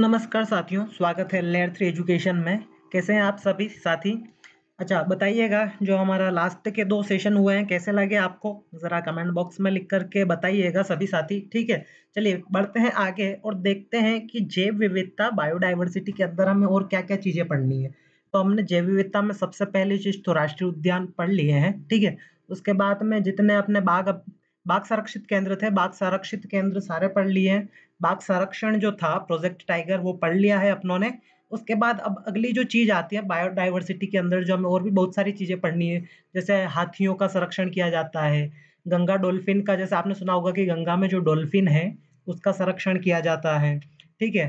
नमस्कार साथियों स्वागत है लेयर थ्री एजुकेशन में कैसे हैं आप सभी साथी अच्छा बताइएगा जो हमारा लास्ट के दो सेशन हुए हैं कैसे लगे आपको ज़रा कमेंट बॉक्स में लिख करके बताइएगा सभी साथी ठीक है चलिए बढ़ते हैं आगे और देखते हैं कि जैव विविधता बायोडाइवर्सिटी के अंदर हमें और क्या क्या चीज़ें पढ़नी है तो हमने जैव विविधता में सबसे पहली चीज़ तो राष्ट्रीय उद्यान पढ़ लिए हैं ठीक है उसके बाद में जितने अपने बाघ बाघ संरक्षित केंद्र थे बाघ संरक्षित केंद्र सारे पढ़ लिए हैं बाघ संरक्षण जो था प्रोजेक्ट टाइगर वो पढ़ लिया है अपनों ने उसके बाद अब अगली जो चीज़ आती है बायोडाइवर्सिटी के अंदर जो हमें और भी बहुत सारी चीज़ें पढ़नी है जैसे हाथियों का संरक्षण किया जाता है गंगा डोल्फिन का जैसे आपने सुना होगा कि गंगा में जो डोल्फिन है उसका संरक्षण किया जाता है ठीक है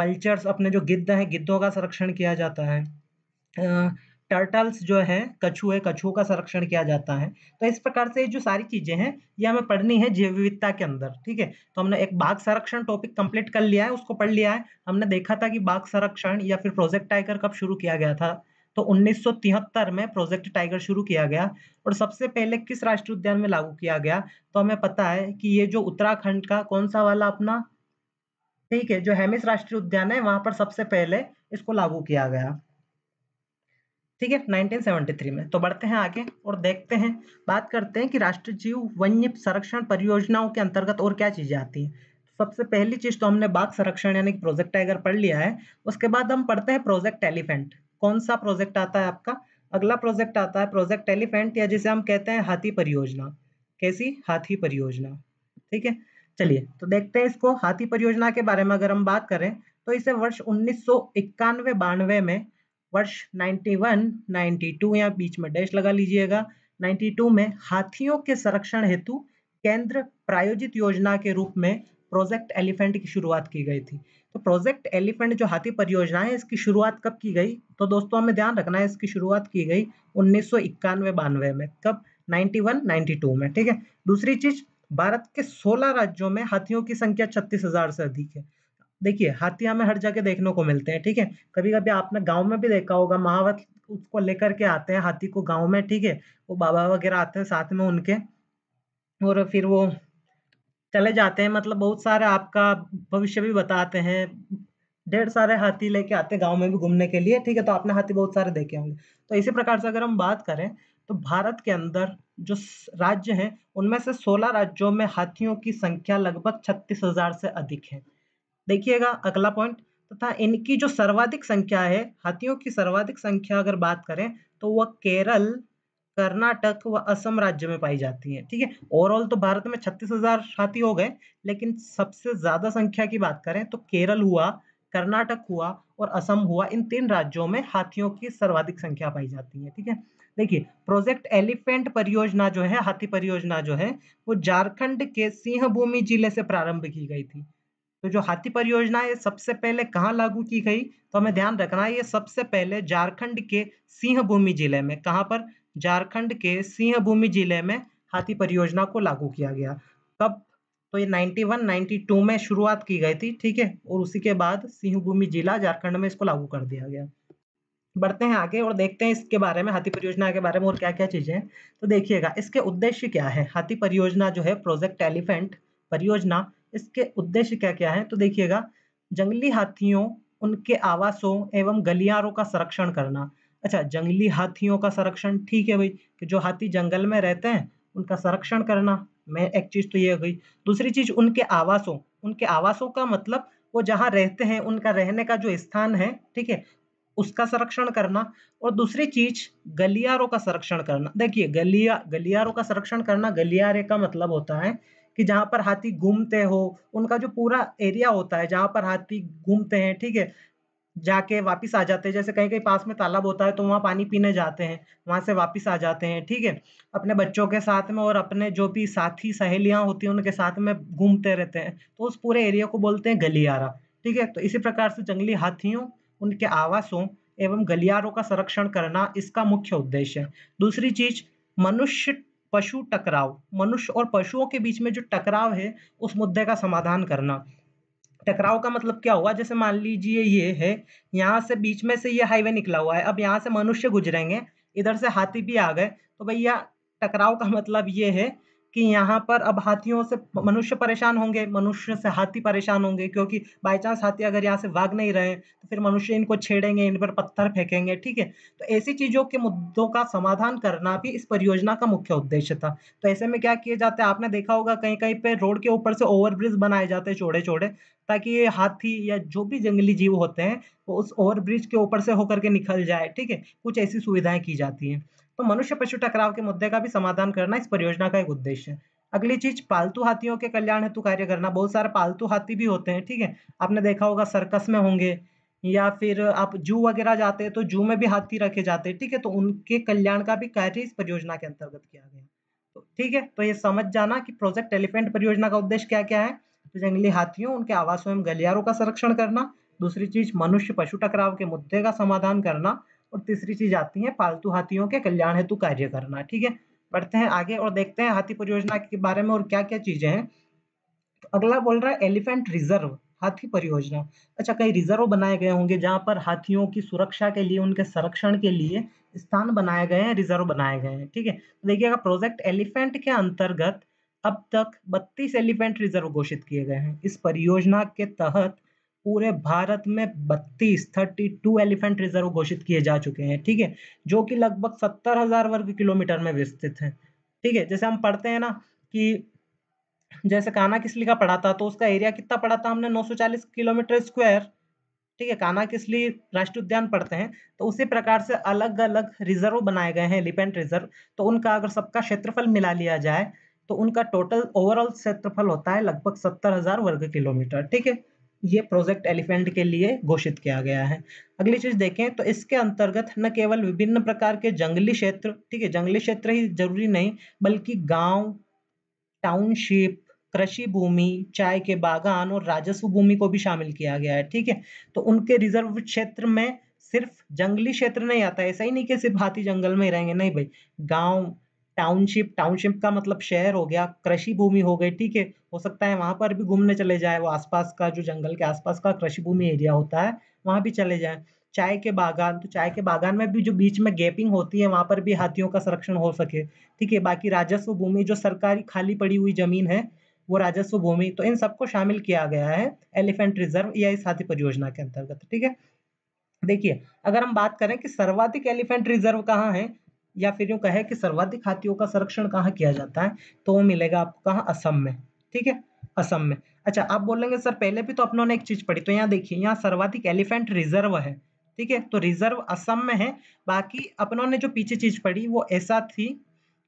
वल्चर्स अपने जो गिद्ध हैं गिद्धों का संरक्षण किया जाता है टर्टल्स जो है कछुए है कछुओं का संरक्षण किया जाता है तो इस प्रकार से जो सारी चीजें हैं ये हमें पढ़नी है जैव विविधता के अंदर ठीक है तो हमने एक बाघ संरक्षण टॉपिक कंप्लीट कर लिया है उसको पढ़ लिया है हमने देखा था कि बाघ संरक्षण या फिर प्रोजेक्ट टाइगर कब शुरू किया गया था तो उन्नीस में प्रोजेक्ट टाइगर शुरू किया गया और सबसे पहले किस राष्ट्रीय उद्यान में लागू किया गया तो हमें पता है कि ये जो उत्तराखंड का कौन सा वाला अपना ठीक है जो हेमिस राष्ट्रीय उद्यान है वहां पर सबसे पहले इसको लागू किया गया ठीक है 1973 में तो बढ़ते हैं आगे और देखते हैं बात करते हैं कि राष्ट्रीय जीव वन्य संरक्षण परियोजनाओं के अंतर्गत और क्या चीज़ें आती हैं सबसे पहली चीज़ तो हमने बाघ संरक्षण यानी कि प्रोजेक्ट टाइगर पढ़ लिया है उसके बाद हम पढ़ते हैं प्रोजेक्ट एलिफेंट कौन सा प्रोजेक्ट आता है आपका अगला प्रोजेक्ट आता है प्रोजेक्ट एलिफेंट या जिसे हम कहते हैं हाथी परियोजना कैसी हाथी परियोजना ठीक है चलिए तो देखते हैं इसको हाथी परियोजना के बारे में अगर हम बात करें तो इसे वर्ष उन्नीस सौ में वर्ष 91, 92 या बीच में डैश लगा लीजिएगा 92 में हाथियों के संरक्षण हेतु केंद्र प्रायोजित योजना के रूप में प्रोजेक्ट एलिफेंट की शुरुआत की गई थी तो प्रोजेक्ट एलिफेंट जो हाथी परियोजना है इसकी शुरुआत कब की गई तो दोस्तों हमें ध्यान रखना है इसकी शुरुआत की गई उन्नीस सौ में कब 91, 92 में ठीक है दूसरी चीज भारत के 16 राज्यों में हाथियों की संख्या छत्तीस से अधिक है देखिए हाथी हमें हर जगह देखने को मिलते हैं ठीक है कभी कभी आपने गांव में भी देखा होगा महावत उसको लेकर के आते हैं हाथी को गांव में ठीक है वो बाबा वगैरह आते हैं साथ में उनके और फिर वो चले जाते हैं मतलब बहुत सारे आपका भविष्य भी बताते हैं ढेर सारे हाथी लेके आते हैं गाँव में भी घूमने के लिए ठीक है तो आपने हाथी बहुत सारे देखे होंगे तो इसी प्रकार से अगर हम बात करें तो भारत के अंदर जो राज्य हैं उनमें से 16 राज्यों में हाथियों की संख्या लगभग छत्तीस हजार से अधिक है देखिएगा अगला पॉइंट तथा इनकी जो सर्वाधिक संख्या है हाथियों की सर्वाधिक संख्या अगर बात करें तो वह केरल कर्नाटक व असम राज्य में पाई जाती है ठीक है ओवरऑल तो भारत में छत्तीस हजार हाथी हो गए लेकिन सबसे ज्यादा संख्या की बात करें तो केरल हुआ कर्नाटक हुआ और असम हुआ इन तीन राज्यों में हाथियों की सर्वाधिक संख्या पाई जाती है ठीक है देखिए प्रोजेक्ट एलिफेंट परियोजना जो है हाथी परियोजना जो है वो झारखंड के सिंहभूमि जिले से प्रारंभ की गई थी तो जो हाथी परियोजना है सबसे पहले कहाँ लागू की गई तो हमें ध्यान रखना है ये सबसे पहले झारखंड के सिंहभूमि जिले में कहाँ पर झारखंड के सिंहभूमि जिले में हाथी परियोजना को लागू किया गया कब तो ये 91, 92 में शुरुआत की गई थी ठीक है और उसी के बाद सिंहभूमि जिला झारखंड में इसको लागू कर दिया गया बढ़ते हैं आगे और देखते हैं इसके बारे में हाथी परियोजना के बारे में और क्या क्या चीज़ें हैं तो देखिएगा इसके उद्देश्य क्या है हाथी परियोजना जो है प्रोजेक्ट एलिफेंट परियोजना इसके उद्देश्य क्या क्या है तो देखिएगा जंगली हाथियों उनके आवासों एवं गलियारों का संरक्षण करना अच्छा जंगली हाथियों का संरक्षण ठीक है भाई कि जो हाथी जंगल में रहते हैं उनका संरक्षण करना मैं एक चीज़ तो ये हो गई दूसरी चीज़ उनके आवासों उनके आवासों का मतलब वो जहाँ रहते हैं उनका रहने का जो स्थान है ठीक है उसका संरक्षण करना और दूसरी चीज गलियारों का संरक्षण करना देखिए गलिया गलियारों का संरक्षण करना गलियारे का मतलब होता है कि जहाँ पर हाथी घूमते हो उनका जो पूरा एरिया होता है जहाँ पर हाथी घूमते हैं ठीक है जाके वापस आ जाते हैं जैसे कहीं कहीं पास में तालाब होता है तो वहाँ पानी पीने जाते हैं वहाँ से वापस आ जाते हैं ठीक है अपने बच्चों के साथ में और अपने जो भी साथी सहेलियाँ होती हैं उनके साथ में घूमते रहते हैं तो उस पूरे एरिया को बोलते हैं गलियारा ठीक है तो इसी प्रकार से जंगली हाथियों उनके आवासों एवं गलियारों का संरक्षण करना इसका मुख्य उद्देश्य है दूसरी चीज मनुष्य पशु टकराव मनुष्य और पशुओं के बीच में जो टकराव है उस मुद्दे का समाधान करना टकराव का मतलब क्या हुआ जैसे मान लीजिए ये है यहाँ से बीच में से ये हाईवे निकला हुआ है अब यहाँ से मनुष्य गुजरेंगे इधर से हाथी भी आ गए तो भैया टकराव का मतलब ये है कि यहाँ पर अब हाथियों से मनुष्य परेशान होंगे मनुष्य से हाथी परेशान होंगे क्योंकि बाई चांस हाथी अगर यहाँ से भाग नहीं रहे तो फिर मनुष्य इनको छेड़ेंगे इन पर पत्थर फेंकेंगे ठीक है तो ऐसी चीज़ों के मुद्दों का समाधान करना भी इस परियोजना का मुख्य उद्देश्य था तो ऐसे में क्या किए जाते हैं आपने देखा होगा कहीं कहीं पर रोड के ऊपर से ओवरब्रिज बनाए जाते हैं चौड़े चौड़े ताकि ये हाथी या जो भी जंगली जीव होते हैं वो उस ओवरब्रिज के ऊपर से होकर के निकल जाए ठीक है कुछ ऐसी सुविधाएं की जाती हैं तो मनुष्य पशु टकराव के मुद्दे का भी समाधान करना इस परियोजना का एक उद्देश्य है अगली चीज पालतू हाथियों के कल्याण हेतु कार्य करना बहुत सारे पालतू हाथी भी होते हैं ठीक है आपने देखा होगा सर्कस में होंगे या फिर आप जू वगैरह जाते हैं तो जू में भी हाथी रखे जाते हैं ठीक है तो उनके कल्याण का भी कार्य इस परियोजना के अंतर्गत किया गया तो ठीक है तो ये समझ जाना कि प्रोजेक्ट एलिफेंट परियोजना का उद्देश्य क्या क्या है तो जंगली हाथियों उनके आवासों एवं गलियारों का संरक्षण करना दूसरी चीज मनुष्य पशु टकराव के मुद्दे का समाधान करना और तीसरी चीज आती है पालतू हाथियों के कल्याण हेतु कार्य करना ठीक है बढ़ते हैं आगे और देखते हैं हाथी परियोजना के बारे में और क्या क्या चीजें हैं तो अगला बोल रहा है एलिफेंट रिजर्व हाथी परियोजना अच्छा कई रिजर्व बनाए गए होंगे जहाँ पर हाथियों की सुरक्षा के लिए उनके संरक्षण के लिए स्थान बनाए गए हैं रिजर्व बनाए गए हैं ठीक है तो देखिएगा प्रोजेक्ट एलिफेंट के अंतर्गत अब तक 32 एलिफेंट रिजर्व घोषित किए गए हैं इस परियोजना के तहत पूरे भारत में बत्तीस थर्टी टू एलिफेंट रिजर्व घोषित किए जा चुके हैं ठीक है जो कि लगभग सत्तर हजार वर्ग किलोमीटर में विस्तृत है ठीक है जैसे हम पढ़ते हैं ना कि जैसे काना किसली का पड़ा था तो उसका एरिया कितना पड़ा था हमने 940 किलोमीटर स्क्वायर ठीक है काना किसली राष्ट्रीय उद्यान पढ़ते हैं तो उसी प्रकार से अलग अलग रिजर्व बनाए गए हैं एलिफेंट रिजर्व तो उनका अगर सबका क्षेत्रफल मिला लिया जाए तो उनका टोटल ओवरऑल क्षेत्रफल होता है लगभग सत्तर हजार वर्ग किलोमीटर ठीक है ये प्रोजेक्ट एलिफेंट के लिए घोषित किया गया है अगली चीज देखें तो इसके अंतर्गत न केवल विभिन्न प्रकार के जंगली क्षेत्र ठीक है जंगली क्षेत्र ही जरूरी नहीं बल्कि गांव टाउनशिप कृषि भूमि चाय के बागान और राजस्व भूमि को भी शामिल किया गया है ठीक है तो उनके रिजर्व क्षेत्र में सिर्फ जंगली क्षेत्र नहीं आता ऐसा ही नहीं कि सिर्फ हाथी जंगल में ही रहेंगे नहीं भाई गांव टाउनशिप टाउनशिप का मतलब शहर हो गया कृषि भूमि हो गई ठीक है हो सकता है वहाँ पर भी घूमने चले जाए वो आसपास का जो जंगल के आसपास का कृषि भूमि एरिया होता है वहाँ भी चले जाए चाय के बागान तो चाय के बागान में भी जो बीच में गैपिंग होती है वहाँ पर भी हाथियों का संरक्षण हो सके ठीक है बाकी राजस्व भूमि जो सरकारी खाली पड़ी हुई जमीन है वो राजस्व भूमि तो इन सबको शामिल किया गया है एलिफेंट रिजर्व या इस हाथी परियोजना के अंतर्गत ठीक है देखिए अगर हम बात करें कि सर्वाधिक एलिफेंट रिजर्व कहाँ है या फिर यूँ कहे कि सर्वाधिक हाथियों का संरक्षण कहाँ किया जाता है तो वो मिलेगा आपको कहाँ असम में ठीक है असम में अच्छा आप बोलेंगे सर पहले भी तो अपनों ने एक चीज़ पढ़ी तो यहाँ देखिए यहाँ सर्वाधिक एलिफेंट रिजर्व है ठीक है तो रिजर्व असम में है बाकी अपनों ने जो पीछे चीज़ पढ़ी वो ऐसा थी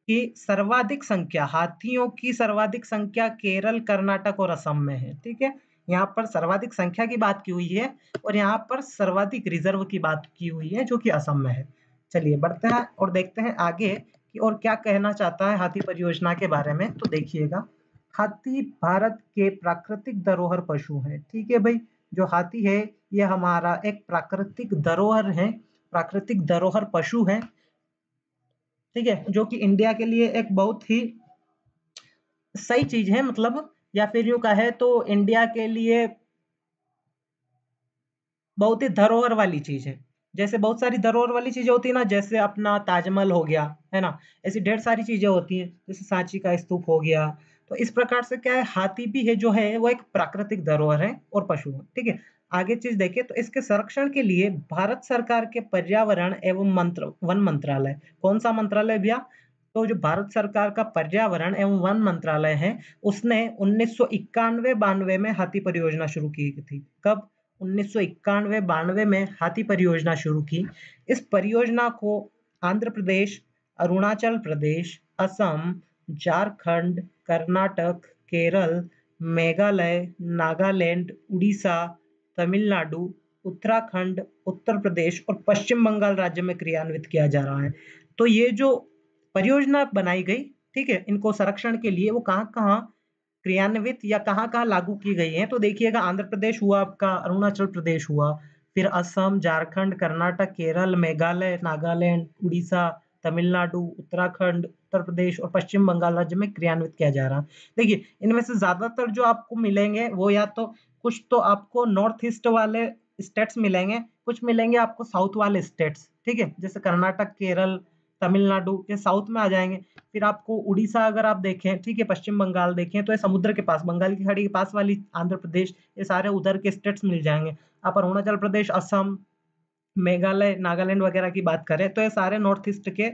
कि सर्वाधिक संख्या हाथियों की सर्वाधिक संख्या केरल कर्नाटक और असम में है ठीक है यहाँ पर सर्वाधिक संख्या की बात की हुई है और यहाँ पर सर्वाधिक रिजर्व की बात की हुई है जो कि असम में है चलिए बढ़ते हैं और देखते हैं आगे कि और क्या कहना चाहता है हाथी परियोजना के बारे में तो देखिएगा हाथी भारत के प्राकृतिक धरोहर पशु है ठीक है भाई जो हाथी है ये हमारा एक प्राकृतिक धरोहर है प्राकृतिक धरोहर पशु है ठीक है जो कि इंडिया के लिए एक बहुत ही सही चीज है मतलब या फिर यू कहे तो इंडिया के लिए बहुत ही धरोहर वाली चीज है जैसे बहुत सारी धरोहर वाली चीज़ें होती है ना जैसे अपना ताजमहल हो गया है ना ऐसी ढेर सारी चीज़ें होती हैं जैसे सांची का स्तूप हो गया तो इस प्रकार से क्या है हाथी भी है जो है वो एक प्राकृतिक धरोहर है और पशु है ठीक है आगे चीज देखिए तो इसके संरक्षण के लिए भारत सरकार के पर्यावरण एवं मंत्र वन मंत्रालय कौन सा मंत्रालय भैया तो जो भारत सरकार का पर्यावरण एवं वन मंत्रालय है उसने उन्नीस सौ में हाथी परियोजना शुरू की थी कब उन्नीस सौ इक्यानवे बानवे में हाथी परियोजना शुरू की इस परियोजना को आंध्र प्रदेश अरुणाचल प्रदेश असम झारखंड कर्नाटक केरल मेघालय नागालैंड उड़ीसा तमिलनाडु उत्तराखंड उत्तर प्रदेश और पश्चिम बंगाल राज्य में क्रियान्वित किया जा रहा है तो ये जो परियोजना बनाई गई ठीक है इनको संरक्षण के लिए वो कहाँ कहाँ क्रियान्वित या कहाँ कहाँ लागू की गई हैं तो देखिएगा आंध्र प्रदेश हुआ आपका अरुणाचल प्रदेश हुआ फिर असम झारखंड कर्नाटक केरल मेघालय नागालैंड उड़ीसा तमिलनाडु उत्तराखंड उत्तर प्रदेश और पश्चिम बंगाल राज्य में क्रियान्वित किया जा रहा है देखिए इनमें से ज़्यादातर जो आपको मिलेंगे वो या तो कुछ तो आपको नॉर्थ ईस्ट वाले स्टेट्स मिलेंगे कुछ मिलेंगे आपको साउथ वाले स्टेट्स ठीक है जैसे कर्नाटक केरल तमिलनाडु ये साउथ में आ जाएंगे फिर आपको उड़ीसा अगर आप देखें ठीक है पश्चिम बंगाल देखें तो ये समुद्र के पास बंगाल की खाड़ी के पास वाली आंध्र प्रदेश ये सारे उधर के स्टेट्स मिल जाएंगे आप अरुणाचल प्रदेश असम मेघालय नागालैंड वगैरह की बात करें तो ये सारे नॉर्थ ईस्ट के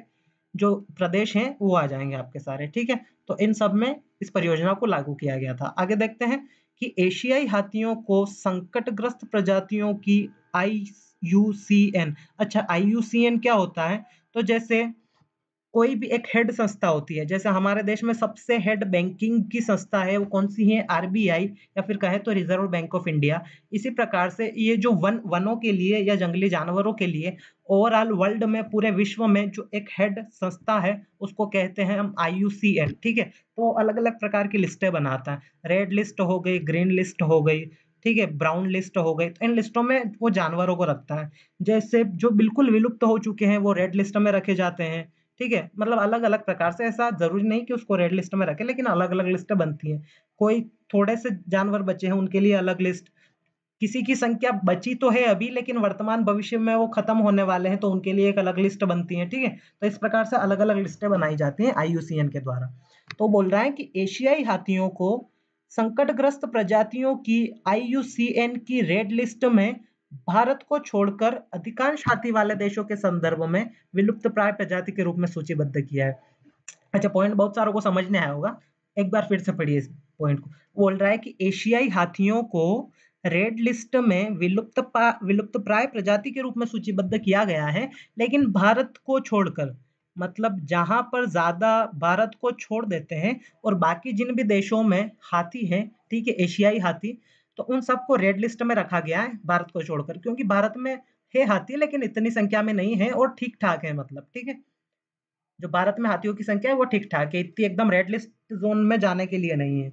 जो प्रदेश हैं वो आ जाएंगे आपके सारे ठीक है तो इन सब में इस परियोजना को लागू किया गया था आगे देखते हैं कि एशियाई हाथियों को संकटग्रस्त प्रजातियों की आई यू सी एन अच्छा आई एन क्या होता है तो जैसे कोई भी एक हेड संस्था होती है जैसे हमारे देश में सबसे हेड बैंकिंग की संस्था है वो कौन सी है आरबीआई या फिर कहे तो रिजर्व बैंक ऑफ इंडिया इसी प्रकार से ये जो वन वनों के लिए या जंगली जानवरों के लिए ओवरऑल वर्ल्ड में पूरे विश्व में जो एक हेड संस्था है उसको कहते हैं हम आई यू सी ठीक है तो अलग अलग प्रकार की लिस्टें बनाता है रेड लिस्ट हो गई ग्रीन लिस्ट हो गई ठीक है ब्राउन लिस्ट हो गई तो इन लिस्टों में वो जानवरों को रखता है जैसे जो बिल्कुल विलुप्त हो चुके हैं वो रेड लिस्ट में रखे जाते हैं ठीक है मतलब अलग अलग प्रकार से ऐसा जरूरी नहीं कि उसको रेड लिस्ट में रखे लेकिन अलग अलग लिस्ट बनती है कोई थोड़े से जानवर बचे हैं उनके लिए अलग लिस्ट किसी की संख्या बची तो है अभी लेकिन वर्तमान भविष्य में वो खत्म होने वाले हैं तो उनके लिए एक अलग लिस्ट बनती है ठीक है तो इस प्रकार से अलग अलग लिस्टें बनाई जाती हैं आई के द्वारा तो बोल रहा है कि एशियाई हाथियों को संकटग्रस्त प्रजातियों की आईयूसीएन की रेड लिस्ट में भारत को छोड़कर अधिकांश हाथी वाले देशों के संदर्भ में विलुप्त प्राय प्रजाति के रूप में सूचीबद्ध किया है अच्छा पॉइंट बहुत सारों को समझने आया होगा एक बार फिर से पढ़िए इस पॉइंट को बोल रहा है कि एशियाई हाथियों को रेड लिस्ट में विलुप्त विलुप्त प्राय प्रजाति के रूप में सूचीबद्ध किया गया है लेकिन भारत को छोड़कर मतलब जहाँ पर ज़्यादा भारत को छोड़ देते हैं और बाकी जिन भी देशों में हाथी हैं ठीक है एशियाई हाथी तो उन सबको रेड लिस्ट में रखा गया है भारत को छोड़कर क्योंकि भारत में है हाथी लेकिन इतनी संख्या में नहीं है और ठीक ठाक है मतलब ठीक है जो भारत में हाथियों की संख्या है वो ठीक ठाक है इतनी एकदम रेड लिस्ट जोन में जाने के लिए नहीं है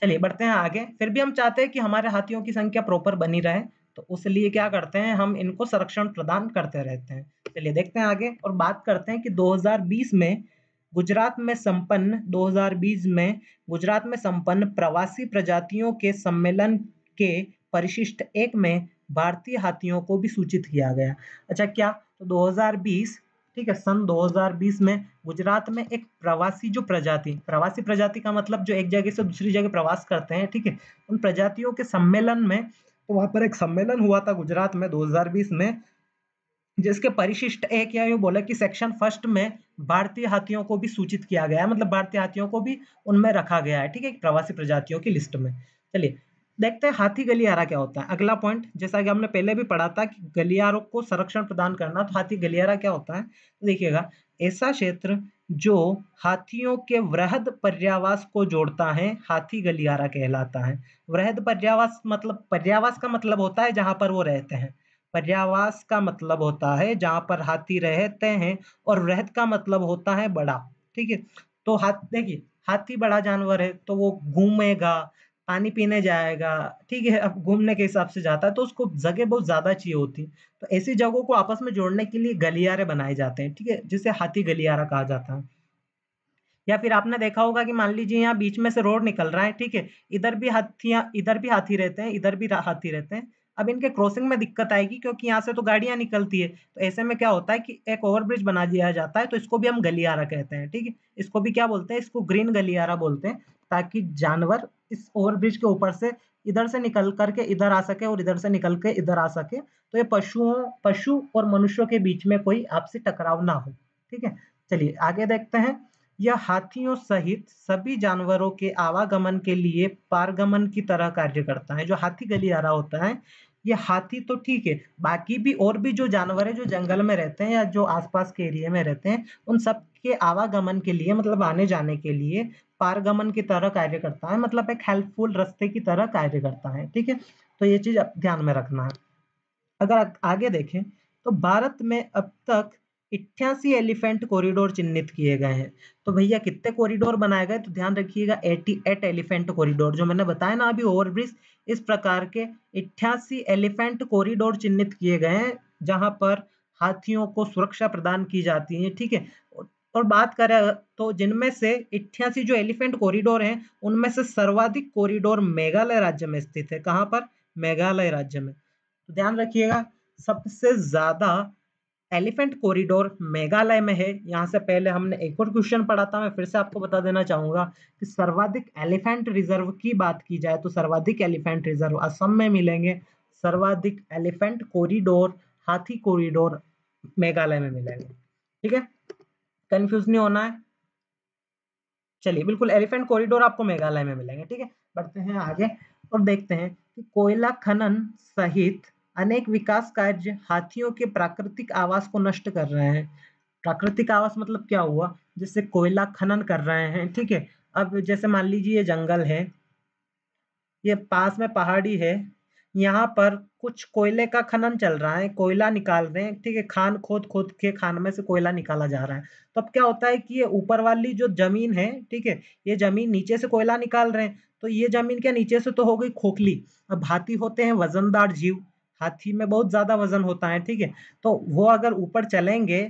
चलिए बढ़ते हैं आगे फिर भी हम चाहते हैं कि हमारे हाथियों की संख्या प्रॉपर बनी रहे तो उस लिए क्या करते हैं हम इनको संरक्षण प्रदान करते रहते हैं चलिए देखते हैं आगे और बात करते हैं कि 2020 में गुजरात में संपन्न 2020 में गुजरात में संपन्न प्रवासी प्रजातियों के सम्मेलन के परिशिष्ट एक में भारतीय हाथियों को भी सूचित किया गया अच्छा क्या तो 2020 ठीक है सन 2020 में गुजरात में एक प्रवासी जो प्रजाति प्रवासी प्रजाति का मतलब जो एक जगह से दूसरी जगह प्रवास करते हैं ठीक है उन प्रजातियों के सम्मेलन में तो वहां पर एक सम्मेलन हुआ था गुजरात में 2020 में जिसके परिशिष्ट एक या यूं बोला कि सेक्शन फर्स्ट में भारतीय हाथियों को भी सूचित किया गया है मतलब भारतीय हाथियों को भी उनमें रखा गया है ठीक है प्रवासी प्रजातियों की लिस्ट में चलिए देखते हैं हाथी गलियारा क्या होता है अगला पॉइंट जैसा कि हमने पहले भी पढ़ा था कि गलियारों को संरक्षण प्रदान करना तो हाथी गलियारा क्या होता है तो देखिएगा ऐसा क्षेत्र जो हाथियों के वृहद पर्यावास को जोड़ता है हाथी गलियारा कहलाता है वृहद पर्यावास मतलब पर्यावास का मतलब होता है जहाँ पर वो रहते हैं पर्यावास का मतलब होता है जहाँ पर हाथी रहते हैं और वृहद का मतलब होता है बड़ा ठीक है तो हाथ देखिए हाथी बड़ा जानवर है तो वो घूमेगा पानी पीने जाएगा ठीक है अब घूमने के हिसाब से जाता है तो उसको जगह बहुत ज़्यादा चाहिए होती है तो ऐसी जगहों को आपस में जोड़ने के लिए गलियारे बनाए जाते हैं ठीक है जिसे हाथी गलियारा कहा जाता है या फिर आपने देखा होगा कि मान लीजिए यहाँ बीच में से रोड निकल रहा है ठीक है इधर भी हाथियाँ इधर भी हाथी रहते हैं इधर भी हाथी रहते हैं अब इनके क्रॉसिंग में दिक्कत आएगी क्योंकि यहाँ से तो गाड़ियाँ निकलती है तो ऐसे में क्या होता है कि एक ओवरब्रिज बना दिया जाता है तो इसको भी हम गलियारा कहते हैं ठीक है इसको भी क्या बोलते हैं इसको ग्रीन गलियारा बोलते हैं ताकि जानवर इस ओवरब्रिज के ऊपर से इधर से निकल करके इधर आ सके और इधर से निकल के इधर आ सके तो ये पशुओं पशु और मनुष्यों के बीच में कोई आपसी टकराव ना हो ठीक है चलिए आगे देखते हैं यह हाथियों सहित सभी जानवरों के आवागमन के लिए पारगमन की तरह कार्य करता है जो हाथी गलियारा होता है ये हाथी तो ठीक है बाकी भी और भी जो जानवर है जो जंगल में रहते हैं या जो आसपास के एरिया में रहते हैं उन सब के आवागमन के लिए मतलब आने जाने के लिए पारगमन की तरह कार्य करता है मतलब एक हेल्पफुल रस्ते की तरह कार्य करता है ठीक है तो ये चीज ध्यान में रखना है अगर आगे देखें तो भारत में अब तक इट्ठासी एलिफेंट कॉरिडोर चिन्हित किए गए हैं तो भैया कितने कॉरिडोर बनाए गए तो ध्यान रखिएगा एटी एट एलिफेंट कॉरिडोर जो मैंने बताया ना अभी ओवरब्रिज इस प्रकार के इट्ठासी एलिफेंट कॉरिडोर चिन्हित किए गए हैं जहां पर हाथियों को सुरक्षा प्रदान की जाती है ठीक है और बात करें तो जिनमें से अट्ठासी जो एलिफेंट कॉरिडोर हैं उनमें से सर्वाधिक कॉरिडोर मेघालय राज्य में स्थित है कहाँ पर मेघालय राज्य में तो ध्यान रखिएगा सबसे ज्यादा एलिफेंट कॉरिडोर मेघालय में है यहाँ से पहले हमने एक और क्वेश्चन पढ़ा था मैं फिर से आपको बता देना चाहूंगा कि सर्वाधिक एलिफेंट रिजर्व की बात की जाए तो सर्वाधिक एलिफेंट रिजर्व असम में मिलेंगे सर्वाधिक एलिफेंट कॉरिडोर हाथी कॉरिडोर मेघालय में मिलेंगे ठीक है कंफ्यूज नहीं होना है चलिए बिल्कुल एलिफेंट कॉरिडोर आपको मेघालय में मिलेंगे ठीक है बढ़ते हैं आगे और देखते हैं कि कोयला खनन सहित अनेक विकास कार्य हाथियों के प्राकृतिक आवास को नष्ट कर रहे हैं प्राकृतिक आवास मतलब क्या हुआ जैसे कोयला खनन कर रहे हैं ठीक है अब जैसे मान लीजिए ये जंगल है ये पास में पहाड़ी है यहाँ पर कुछ कोयले का खनन चल रहा है कोयला निकाल रहे हैं ठीक है खान खोद खोद के खान में से कोयला निकाला जा रहा है तो अब क्या होता है कि ये ऊपर वाली जो जमीन है ठीक है ये जमीन नीचे से कोयला निकाल रहे हैं तो ये जमीन क्या नीचे से तो हो गई खोखली अब हाथी होते हैं वजनदार जीव हाथी में बहुत ज्यादा वजन होता है ठीक है तो वो अगर ऊपर चलेंगे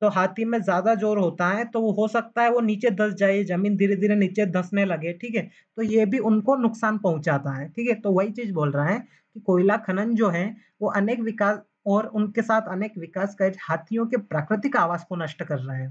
तो हाथी में ज़्यादा जोर होता है तो वो हो सकता है वो नीचे धस जाए ज़मीन धीरे धीरे नीचे धसने लगे ठीक है तो ये भी उनको नुकसान पहुंचाता है ठीक है तो वही चीज़ बोल रहा है कि कोयला खनन जो है वो अनेक विकास और उनके साथ अनेक विकास कार्य हाथियों के प्राकृतिक आवास को नष्ट कर रहे हैं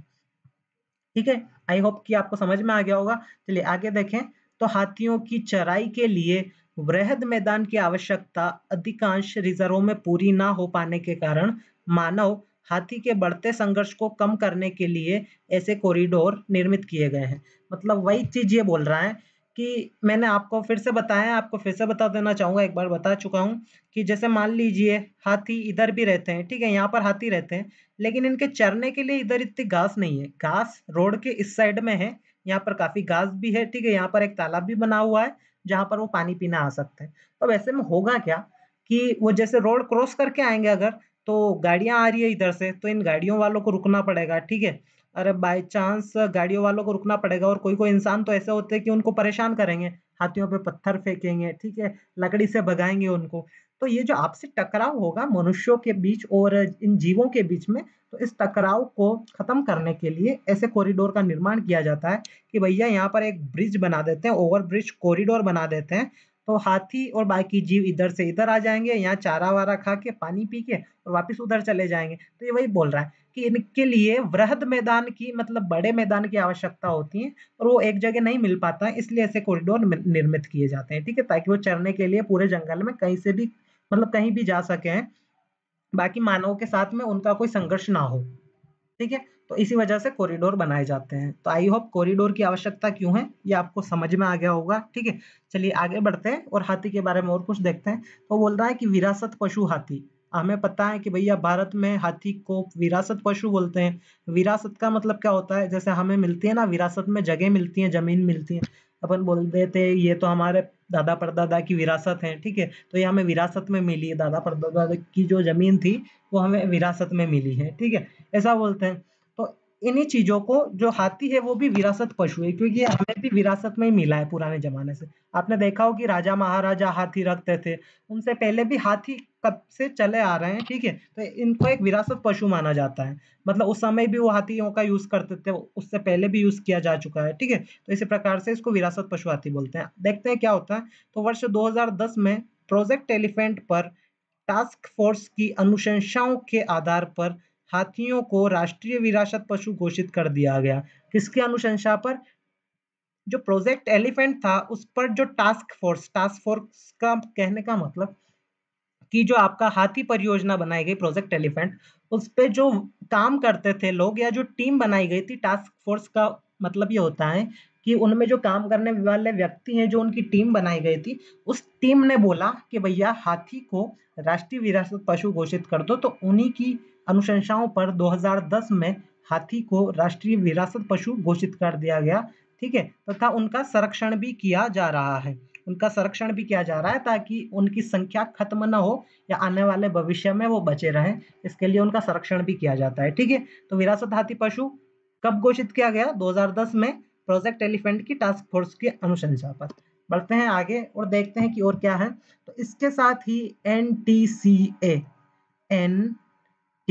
ठीक है आई होप कि आपको समझ में आ गया होगा चलिए आगे देखें तो हाथियों की चराई के लिए वृहद मैदान की आवश्यकता अधिकांश रिजर्वों में पूरी ना हो पाने के कारण मानव हाथी के बढ़ते संघर्ष को कम करने के लिए ऐसे कॉरिडोर निर्मित किए गए हैं मतलब वही चीज ये बोल रहा है कि मैंने आपको फिर से बताया आपको फिर से बता देना चाहूँगा एक बार बता चुका हूँ कि जैसे मान लीजिए हाथी इधर भी रहते हैं ठीक है यहाँ पर हाथी रहते हैं लेकिन इनके चरने के लिए इधर इतनी घास नहीं है घास रोड के इस साइड में है यहाँ पर काफ़ी घास भी है ठीक है यहाँ पर एक तालाब भी बना हुआ है जहाँ पर वो पानी पीना आ सकते हैं तो वैसे में होगा क्या कि वो जैसे रोड क्रॉस करके आएंगे अगर तो गाड़ियाँ आ रही है इधर से तो इन गाड़ियों वालों को रुकना पड़ेगा ठीक है अरे बाय चांस गाड़ियों वालों को रुकना पड़ेगा और कोई कोई इंसान तो ऐसे होते हैं कि उनको परेशान करेंगे हाथियों पे पत्थर फेंकेंगे ठीक है लकड़ी से भगाएंगे उनको तो ये जो आपसी टकराव होगा मनुष्यों के बीच और इन जीवों के बीच में तो इस टकराव को खत्म करने के लिए ऐसे कॉरिडोर का निर्माण किया जाता है कि भैया यहाँ पर एक ब्रिज बना देते हैं ओवर ब्रिज कॉरिडोर बना देते हैं तो हाथी और बाकी जीव इधर से इधर आ जाएंगे यहाँ चारा वारा खा के पानी पी के और वापस उधर चले जाएंगे तो ये वही बोल रहा है कि इनके लिए वृहद मैदान की मतलब बड़े मैदान की आवश्यकता होती है और वो एक जगह नहीं मिल पाता है इसलिए ऐसे कॉरिडोर निर्मित किए जाते हैं ठीक है ताकि वो चरने के लिए पूरे जंगल में कहीं से भी मतलब कहीं भी जा सके बाकी मानवों के साथ में उनका कोई संघर्ष ना हो ठीक है तो इसी वजह से कॉरिडोर बनाए जाते हैं तो आई होप कॉरिडोर की आवश्यकता क्यों है ये आपको समझ में आ गया होगा ठीक है चलिए आगे बढ़ते हैं और हाथी के बारे में और कुछ देखते हैं तो बोल रहा है कि विरासत पशु हाथी हमें पता है कि भैया भारत में हाथी को विरासत पशु बोलते हैं विरासत का मतलब क्या होता है जैसे हमें मिलती है ना विरासत में जगह मिलती है जमीन मिलती है अपन बोल देते ये तो हमारे दादा परदादा की विरासत है ठीक है तो ये हमें विरासत में मिली है दादा परदादा की जो ज़मीन थी वो हमें विरासत में मिली है ठीक है ऐसा बोलते हैं इन्हीं चीजों को जो हाथी है वो भी विरासत पशु है क्योंकि हमें भी विरासत में ही मिला है पुराने जमाने से आपने देखा हो कि राजा महाराजा हाथी रखते थे उनसे पहले भी हाथी कब से चले आ रहे हैं ठीक है तो इनको एक विरासत पशु माना जाता है मतलब उस समय भी वो हाथियों का यूज करते थे उससे पहले भी यूज किया जा चुका है ठीक है तो इसी प्रकार से इसको विरासत पशु हाथी बोलते हैं देखते हैं क्या होता है तो वर्ष दो में प्रोजेक्ट एलिफेंट पर टास्क फोर्स की अनुशंसाओं के आधार पर हाथियों को राष्ट्रीय विरासत पशु घोषित कर दिया गया किसके अनुशंसा पर जो प्रोजेक्ट एलिफेंट था उस पर जो टास्क फोर्स टास्क फोर्स का कहने का मतलब कि जो आपका हाथी परियोजना बनाई गई प्रोजेक्ट एलिफेंट उस पर जो काम करते थे लोग या जो टीम बनाई गई थी टास्क फोर्स का मतलब ये होता है कि उनमें जो काम करने वाले व्यक्ति हैं जो उनकी टीम बनाई गई थी उस टीम ने बोला कि भैया हाथी को राष्ट्रीय विरासत पशु घोषित कर दो तो उन्हीं की अनुशंसाओं पर 2010 में हाथी को राष्ट्रीय विरासत पशु घोषित कर दिया गया ठीक है तथा उनका संरक्षण भी किया जा रहा है उनका संरक्षण भी किया जा रहा है ताकि उनकी संख्या खत्म ना हो या आने वाले भविष्य में वो बचे रहें इसके लिए उनका संरक्षण भी किया जाता है ठीक है तो विरासत हाथी पशु कब घोषित किया गया 2010 में प्रोजेक्ट एलिफेंट की टास्क फोर्स के अनुशंसा पर बढ़ते हैं आगे और देखते हैं कि और क्या है तो इसके साथ ही N T C N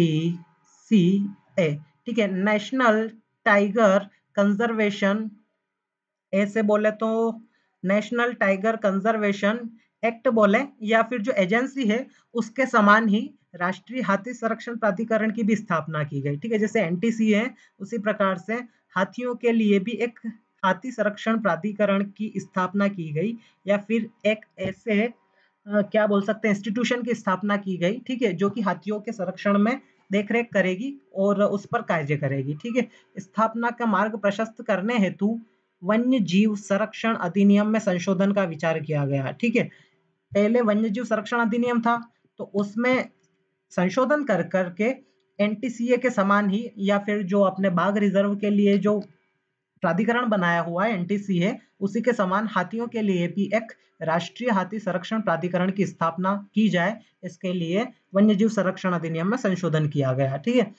T C A ठीक है नेशनल टाइगर कंजर्वेशन ऐसे बोले तो नेशनल टाइगर कंजर्वेशन एक्ट बोले या फिर जो एजेंसी है उसके समान ही राष्ट्रीय हाथी संरक्षण प्राधिकरण की भी स्थापना की गई ठीक है जैसे एनटीसी है उसी प्रकार से हाथियों के लिए भी एक हाथी संरक्षण प्राधिकरण की स्थापना की गई या फिर एक ऐसे क्या बोल सकते हैं इंस्टीट्यूशन की स्थापना की गई ठीक है जो कि हाथियों के संरक्षण में देखरेख करेगी और उस पर कार्य करेगी ठीक है स्थापना का मार्ग प्रशस्त करने हेतु वन्य जीव संरक्षण अधिनियम में संशोधन का विचार किया गया ठीक है पहले वन्य जीव संरक्षण अधिनियम था तो उसमें संशोधन कर करके एन के समान ही या फिर जो अपने बाघ रिजर्व के लिए जो प्राधिकरण बनाया हुआ है एन उसी के समान हाथियों के लिए भी एक राष्ट्रीय हाथी संरक्षण प्राधिकरण की स्थापना की जाए इसके लिए वन्यजीव संरक्षण अधिनियम में संशोधन किया गया ठीक है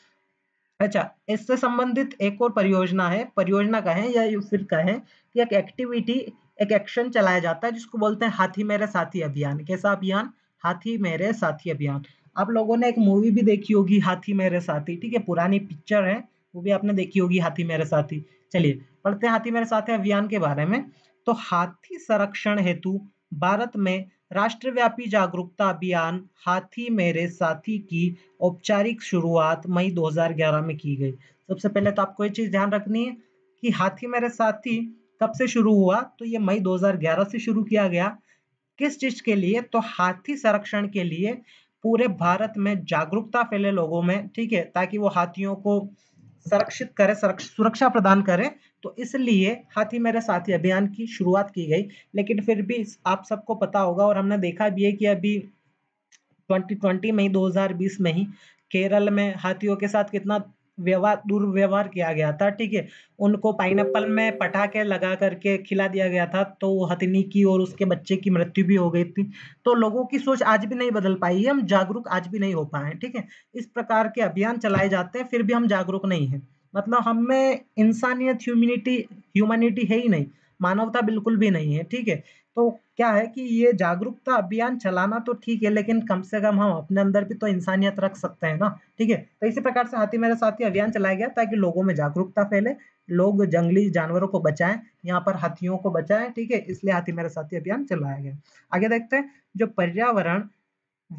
अच्छा इससे संबंधित एक और परियोजना है परियोजना कहें या फिर कहें कि एक एक्टिविटी एक एक्शन चलाया जाता है जिसको बोलते हैं हाथी मेरे साथी अभियान कैसा अभियान हाथी मेरे साथी अभियान आप लोगों ने एक मूवी भी देखी होगी हाथी मेरे साथी ठीक है पुरानी पिक्चर है वो भी आपने देखी होगी हाथी मेरे साथी चलिए पढ़ते हैं हाथी मेरे साथ है अभियान के बारे में तो हाथी संरक्षण हेतु भारत में राष्ट्रव्यापी जागरूकता अभियान हाथी मेरे साथी की औपचारिक शुरुआत मई 2011 में की गई सबसे पहले तो आपको ये चीज़ ध्यान रखनी है कि हाथी मेरे साथी कब से शुरू हुआ तो ये मई 2011 से शुरू किया गया किस चीज़ के लिए तो हाथी संरक्षण के लिए पूरे भारत में जागरूकता फैले लोगों में ठीक है ताकि वो हाथियों को संरक्षित करे सुरक्षा प्रदान करे तो इसलिए हाथी मेरा साथी अभियान की शुरुआत की गई लेकिन फिर भी आप सबको पता होगा और हमने देखा भी है कि अभी 2020 में ही 2020 में ही केरल में हाथियों के साथ कितना व्यवहार दुर्व्यवहार किया गया था ठीक है उनको पाइन में पटाखे लगा करके खिला दिया गया था तो हथिनी की और उसके बच्चे की मृत्यु भी हो गई थी तो लोगों की सोच आज भी नहीं बदल पाई है हम जागरूक आज भी नहीं हो पाए ठीक है इस प्रकार के अभियान चलाए जाते हैं फिर भी हम जागरूक नहीं है मतलब हम में इंसानियत ह्यूमिनिटी ह्यूमनिटी है ही नहीं मानवता बिल्कुल भी नहीं है ठीक है तो क्या है कि ये जागरूकता अभियान चलाना तो ठीक है लेकिन कम से कम हम अपने अंदर भी तो इंसानियत रख सकते हैं ना ठीक है तो इसी प्रकार से हाथी मेरे साथी अभियान चलाया गया ताकि लोगों में जागरूकता फैले लोग जंगली जानवरों को बचाएं यहाँ पर हाथियों को बचाएं ठीक है इसलिए हाथी मेरे साथी अभियान चलाया गया आगे देखते हैं जो पर्यावरण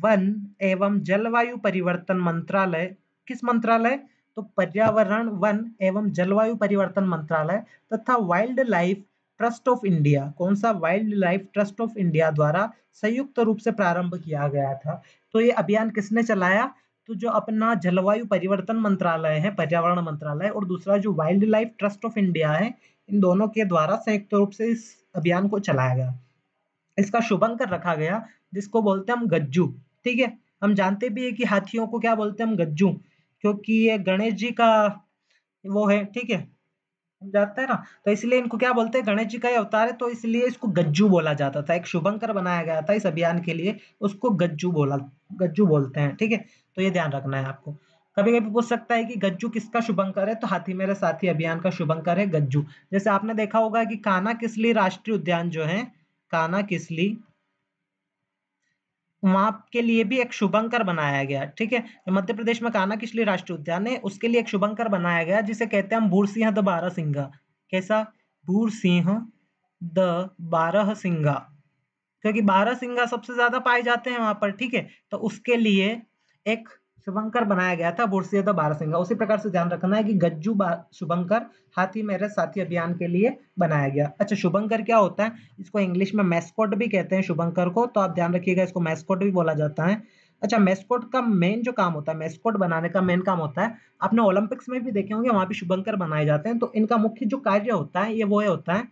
वन एवं जलवायु परिवर्तन मंत्रालय किस मंत्रालय तो पर्यावरण वन एवं जलवायु परिवर्तन मंत्रालय तथा wildlife trust of India कौन सा wildlife trust of India द्वारा संयुक्त रूप से प्रारंभ किया गया था तो ये अभियान किसने चलाया तो जो अपना जलवायु परिवर्तन मंत्रालय है पर्यावरण मंत्रालय और दूसरा जो wildlife trust of India है इन दोनों के द्वारा संयुक्त रूप से इस अभियान को चलाया गया इसका शुभंकर रखा गया जिसको बोलते हैं हम गज्जू ठीक है हम जानते भी है कि हाथियों को क्या बोलते हैं हम गज्जू क्योंकि ये गणेश जी का वो है ठीक है जाता है ना तो इसलिए इनको क्या बोलते हैं गणेश जी का ये अवतार है तो इसलिए इसको गज्जू बोला जाता था एक शुभंकर बनाया गया था इस अभियान के लिए उसको गज्जू बोला गज्जू बोलते हैं ठीक है तो ये ध्यान रखना है आपको कभी कभी पूछ सकता है कि गज्जू किसका शुभंकर है तो हाथी मेरे साथी अभियान का शुभंकर है गज्जू जैसे आपने देखा होगा कि काना किसली राष्ट्रीय उद्यान जो है काना किसली वहां के लिए भी एक शुभंकर बनाया गया ठीक है मध्य प्रदेश में किस लिए राष्ट्रीय उद्यान है उसके लिए एक शुभंकर बनाया गया जिसे कहते हैं हम भूर सिंह द बारह सिंगा कैसा भूर सिंह द बारह सिंगा क्योंकि बारह सिंगा सबसे ज्यादा पाए जाते हैं वहां पर ठीक है तो उसके लिए एक शुभंकर बनाया गया था बारह सिंह उसी प्रकार से ध्यान रखना है कि गज्जू शुभंकर हाथी मेरे साथी अभियान के लिए बनाया गया अच्छा शुभंकर क्या होता है इसको इंग्लिश में मैस्कोट भी कहते हैं शुभंकर को तो आप ध्यान रखिएगा इसको मैस्कोट भी बोला जाता है अच्छा मैस्कोट का मेन जो काम होता है मैस्कोट बनाने का मेन काम होता है आपने ओलंपिक्स में भी देखे होंगे वहाँ पे शुभंकर बनाए जाते हैं तो इनका मुख्य जो कार्य होता है ये वो होता है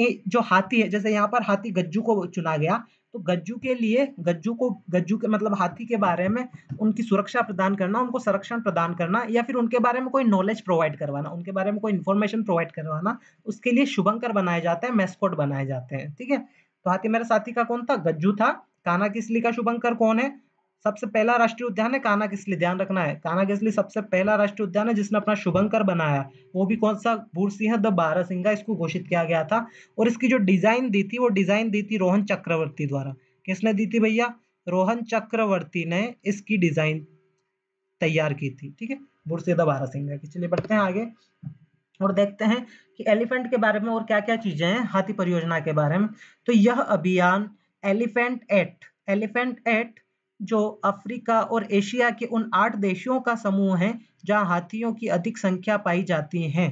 कि जो हाथी है जैसे यहाँ पर हाथी गज्जू को चुना गया तो गज्जू के लिए गज्जू को गज्जू के मतलब हाथी के बारे में उनकी सुरक्षा प्रदान करना उनको संरक्षण प्रदान करना या फिर उनके बारे में कोई नॉलेज प्रोवाइड करवाना उनके बारे में कोई इन्फॉर्मेशन प्रोवाइड करवाना उसके लिए शुभंकर बनाए जाते हैं मैस्कोट बनाए जाते हैं ठीक है तो हाथी मेरा साथी का कौन था गज्जू था काना किसली का शुभंकर कौन है सबसे पहला राष्ट्रीय उद्यान है कान्हा किसली ध्यान रखना है कान्हा किसली सबसे पहला राष्ट्रीय उद्यान है जिसने अपना शुभंकर बनाया वो भी कौन सा भूरसिंह द बारह सिंगा इसको घोषित किया गया था और इसकी जो डिजाइन दी थी वो डिजाइन दी थी रोहन चक्रवर्ती द्वारा किसने दी थी भैया रोहन चक्रवर्ती ने इसकी डिजाइन तैयार की थी ठीक है भूरसिंह द बारह सिंह चलिए बढ़ते हैं आगे और देखते हैं कि एलिफेंट के बारे में और क्या क्या चीजें हैं हाथी परियोजना के बारे में तो यह अभियान एलिफेंट एट एलिफेंट एट जो अफ्रीका और एशिया के उन आठ देशों का समूह है जहाँ हाथियों की अधिक संख्या पाई जाती है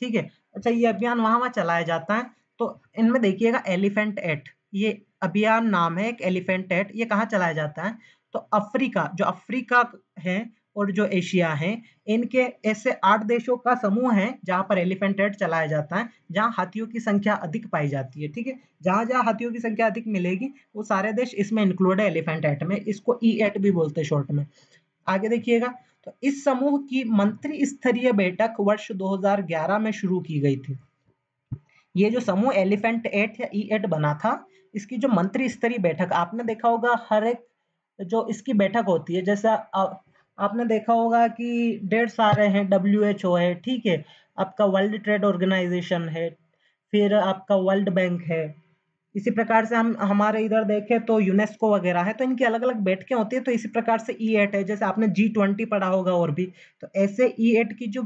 ठीक है अच्छा ये अभियान वहां वहां चलाया जाता है तो इनमें देखिएगा एलिफेंट एट ये अभियान नाम है एक एलिफेंट एट ये कहाँ चलाया जाता है तो अफ्रीका जो अफ्रीका है और जो एशिया है इनके ऐसे आठ देशों का समूह है जहाँ पर एलिफेंट रेड चलाया जाता है जहाँ हाथियों की संख्या अधिक पाई जाती है ठीक है जहाँ जहाँ हाथियों की संख्या अधिक मिलेगी वो सारे देश इसमें इंक्लूड है एलिफेंट एट में इसको ई e एट भी बोलते हैं शॉर्ट में आगे देखिएगा तो इस समूह की मंत्री स्तरीय बैठक वर्ष 2011 में शुरू की गई थी ये जो समूह एलिफेंट एट या ई e एट बना था इसकी जो मंत्री स्तरीय बैठक आपने देखा होगा हर एक जो इसकी बैठक होती है जैसा आपने देखा होगा कि डेढ़ सारे हैं डब्ल्यू एच ओ है ठीक है आपका वर्ल्ड ट्रेड ऑर्गेनाइजेशन है फिर आपका वर्ल्ड बैंक है इसी प्रकार से हम हमारे इधर देखें तो यूनेस्को वगैरह है तो इनकी अलग अलग बैठकें होती है तो इसी प्रकार से ई e एट है जैसे आपने जी ट्वेंटी पढ़ा होगा और भी तो ऐसे ई e एट की जो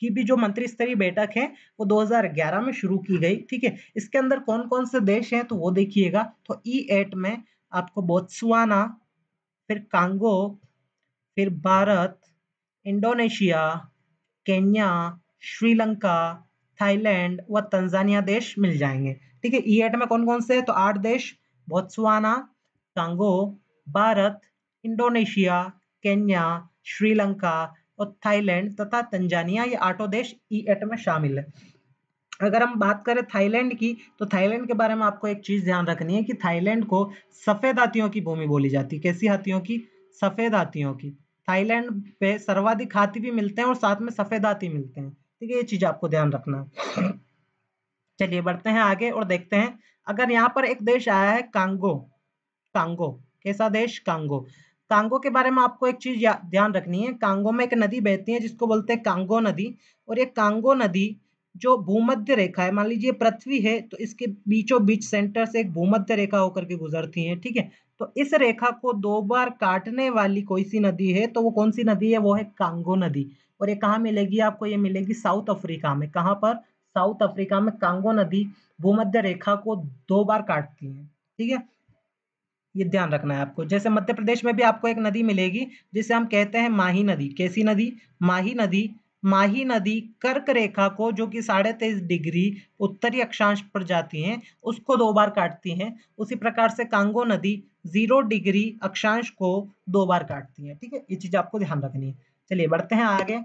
की भी जो मंत्री स्तरीय बैठक है वो 2011 में शुरू की गई ठीक है इसके अंदर कौन कौन से देश हैं तो वो देखिएगा तो ई e एट में आपको बोत्सवाना फिर कांगो फिर Bharat Indonesia Kenya Sri Lanka Thailand व तंजानिया देश मिल जाएंगे ठीक है ई एट में कौन कौन से है तो आठ देश Botswana Congo Bharat Indonesia Kenya Sri Lanka और थाईलैंड तथा तंजानिया ये आठों देश ई एट में शामिल है अगर हम बात करें थाईलैंड की तो थाईलैंड के बारे में आपको एक चीज़ ध्यान रखनी है कि थाईलैंड को सफ़ेद हाथियों की भूमि बोली जाती है कैसी हाथियों की सफ़ेद हाथियों की थाईलैंड पे सर्वाधिक हाथी भी मिलते हैं और साथ में सफेद हाथी मिलते हैं ठीक है ये चीज आपको ध्यान रखना चलिए बढ़ते हैं आगे और देखते हैं अगर यहाँ पर एक देश आया है कांगो कांगो कैसा देश कांगो कांगो के बारे में आपको एक चीज ध्यान रखनी है कांगो में एक नदी बहती है जिसको बोलते हैं कांगो नदी और ये कांगो नदी जो भूमध्य रेखा है मान लीजिए पृथ्वी है तो इसके बीचों बीच सेंटर से एक भूमध्य रेखा होकर के गुजरती है ठीक है तो इस रेखा को दो बार काटने वाली कोई सी नदी है तो वो कौन सी नदी है वो है कांगो नदी और ये कहाँ मिलेगी आपको ये मिलेगी साउथ अफ्रीका में कहाँ पर साउथ अफ्रीका में कांगो नदी भूमध्य रेखा को दो बार काटती है ठीक है ये ध्यान रखना है आपको जैसे मध्य प्रदेश में भी आपको एक नदी मिलेगी जिसे हम कहते हैं माही नदी कैसी नदी माही नदी माही नदी कर्क रेखा को जो कि साढ़े तेईस डिग्री उत्तरी अक्षांश पर जाती है उसको दो बार काटती है उसी प्रकार से कांगो नदी जीरो डिग्री अक्षांश को दो बार काटती है ठीक है ये चीज आपको ध्यान रखनी है चलिए बढ़ते हैं आगे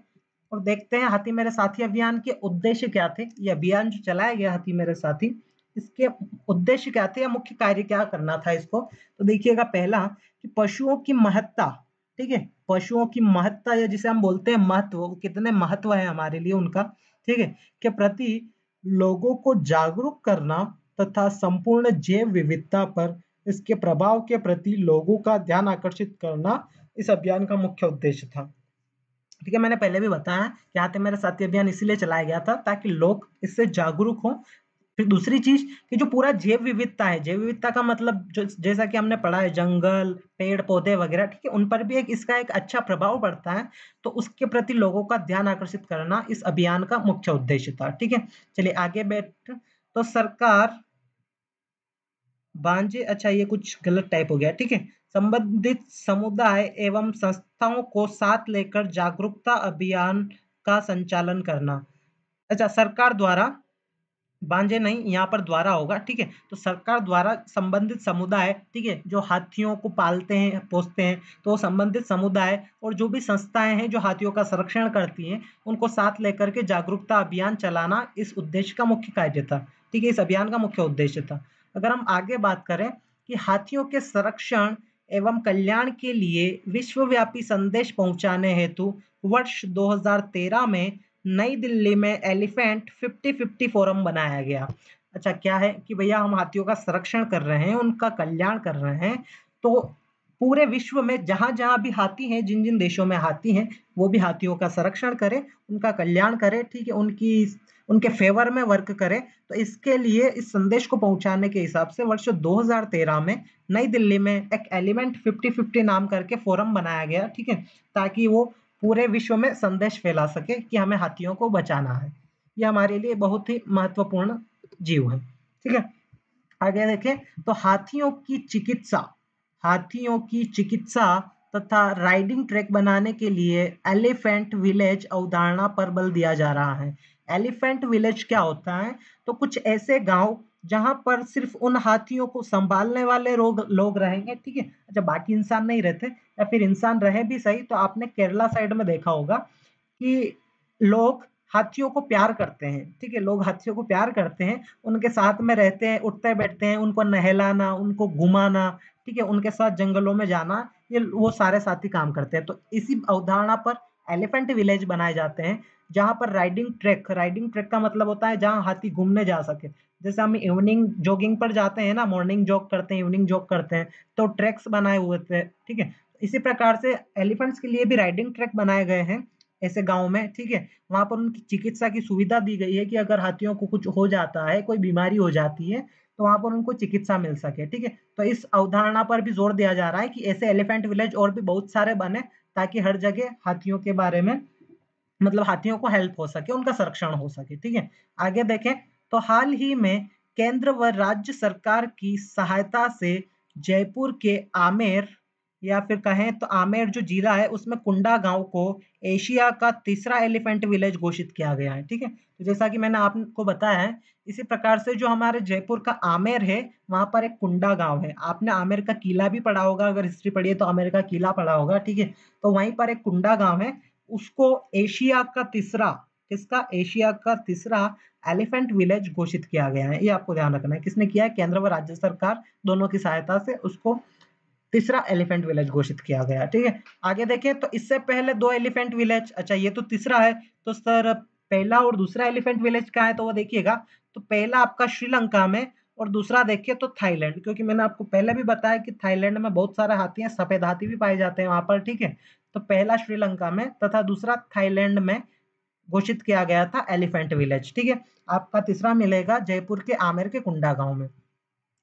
और देखते हैं हाथी मेरे साथी अभियान के उद्देश्य क्या थे ये अभियान जो चलाया गया हाथी मेरे साथी इसके उद्देश्य क्या थे या मुख्य कार्य क्या करना था इसको तो देखिएगा पहला कि पशुओं की महत्ता ठीक है पशुओं की महत्ता या जिसे हम बोलते हैं महत्व कितने महत्व है हमारे लिए उनका ठीक है के प्रति लोगों को जागरूक करना तथा संपूर्ण जैव विविधता पर इसके प्रभाव के प्रति लोगों का ध्यान आकर्षित करना इस अभियान का मुख्य उद्देश्य था ठीक है मैंने पहले भी बताया कि हाथ मेरे साथी अभियान इसीलिए चलाया गया था ताकि लोग इससे जागरूक हों फिर दूसरी चीज कि जो पूरा जैव विविधता है जैव विविधता का मतलब जो जैसा कि हमने पढ़ा है जंगल पेड़ पौधे वगैरह ठीक है उन पर भी एक इसका एक अच्छा प्रभाव पड़ता है तो उसके प्रति लोगों का ध्यान आकर्षित करना इस अभियान का मुख्य उद्देश्य था ठीक है चलिए आगे बैठ तो सरकार बांझे अच्छा ये कुछ गलत टाइप हो गया ठीक है संबंधित समुदाय एवं संस्थाओं को साथ लेकर जागरूकता अभियान का संचालन करना अच्छा सरकार द्वारा बांझे नहीं यहाँ पर द्वारा होगा ठीक है तो सरकार द्वारा संबंधित समुदाय ठीक है जो हाथियों को पालते हैं पोसते हैं तो संबंधित समुदाय और जो भी संस्थाएं हैं जो हाथियों का संरक्षण करती हैं उनको साथ लेकर के जागरूकता अभियान चलाना इस उद्देश्य का मुख्य कार्य था ठीक है इस अभियान का मुख्य उद्देश्य था अगर हम आगे बात करें कि हाथियों के संरक्षण एवं कल्याण के लिए विश्वव्यापी संदेश पहुंचाने हेतु वर्ष 2013 में नई दिल्ली में एलिफेंट 50-50 फोरम बनाया गया अच्छा क्या है कि भैया हम हाथियों का संरक्षण कर रहे हैं उनका कल्याण कर रहे हैं तो पूरे विश्व में जहाँ जहाँ भी हाथी हैं जिन जिन देशों में हाथी हैं वो भी हाथियों का संरक्षण करें उनका कल्याण करें ठीक है उनकी उनके फेवर में वर्क करे तो इसके लिए इस संदेश को पहुंचाने के हिसाब से वर्ष 2013 में नई दिल्ली में एक एलिमेंट 50-50 नाम करके फोरम बनाया गया ठीक है ताकि वो पूरे विश्व में संदेश फैला सके कि हमें हाथियों को बचाना है ये हमारे लिए बहुत ही महत्वपूर्ण जीव है ठीक है आगे देखें तो हाथियों की चिकित्सा हाथियों की चिकित्सा तथा राइडिंग ट्रैक बनाने के लिए एलिफेंट विलेज अवधारणा पर बल दिया जा रहा है एलिफेंट विलेज क्या होता है तो कुछ ऐसे गांव जहां पर सिर्फ उन हाथियों को संभालने वाले लोग लोग रहेंगे ठीक है अच्छा बाकी इंसान नहीं रहते या फिर इंसान रहे भी सही तो आपने केरला साइड में देखा होगा कि लोग हाथियों को प्यार करते हैं ठीक है लोग हाथियों को प्यार करते हैं उनके साथ में रहते हैं उठते बैठते हैं उनको नहलाना उनको घुमाना ठीक है उनके साथ जंगलों में जाना ये वो सारे साथी काम करते हैं तो इसी अवधारणा पर एलिफेंट विलेज बनाए जाते हैं जहाँ पर राइडिंग ट्रैक राइडिंग ट्रैक का मतलब होता है जहाँ हाथी घूमने जा सके जैसे हम इवनिंग जॉगिंग पर जाते हैं ना मॉर्निंग जॉग करते हैं इवनिंग जॉग करते हैं तो ट्रैक्स बनाए हुए थे ठीक है इसी प्रकार से एलिफेंट्स के लिए भी राइडिंग ट्रैक बनाए गए हैं ऐसे गांव में ठीक है वहाँ पर उनकी चिकित्सा की सुविधा दी गई है कि अगर हाथियों को कुछ हो जाता है कोई बीमारी हो जाती है तो वहाँ पर उनको चिकित्सा मिल सके ठीक है तो इस अवधारणा पर भी जोर दिया जा रहा है कि ऐसे एलिफेंट विलेज और भी बहुत सारे बने ताकि हर जगह हाथियों के बारे में मतलब हाथियों को हेल्प हो सके उनका संरक्षण हो सके ठीक है आगे देखें तो हाल ही में केंद्र व राज्य सरकार की सहायता से जयपुर के आमेर या फिर कहें तो आमेर जो जिला है उसमें कुंडा गांव को एशिया का तीसरा एलिफेंट विलेज घोषित किया गया है ठीक है तो जैसा कि मैंने आपको बताया है इसी प्रकार से जो हमारे जयपुर का आमेर है वहाँ पर एक कुंडा गांव है आपने आमेर का किला भी पढ़ा होगा अगर हिस्ट्री पढ़ी है तो आमेर का किला पढ़ा होगा ठीक है तो वहीं पर एक कुंडा गाँव है उसको एशिया का तीसरा किसका एशिया का तीसरा एलिफेंट विलेज घोषित किया गया है ये आपको ध्यान रखना है किसने किया है केंद्र व राज्य सरकार दोनों की सहायता से उसको तीसरा एलिफेंट विलेज घोषित किया गया ठीक है आगे देखें तो इससे पहले दो एलिफेंट विलेज अच्छा ये तो तीसरा है तो सर पहला और दूसरा एलिफेंट विलेज कहाँ है तो वो देखिएगा तो पहला आपका श्रीलंका में और दूसरा देखिए तो थाईलैंड क्योंकि मैंने आपको पहले भी बताया कि थाईलैंड में बहुत सारे हाथी हैं सफ़ेद हाथी भी पाए जाते हैं वहां पर ठीक है तो पहला श्रीलंका में तथा दूसरा थाईलैंड में घोषित किया गया था एलिफेंट विलेज ठीक है आपका तीसरा मिलेगा जयपुर के आमेर के कुंडा गांव में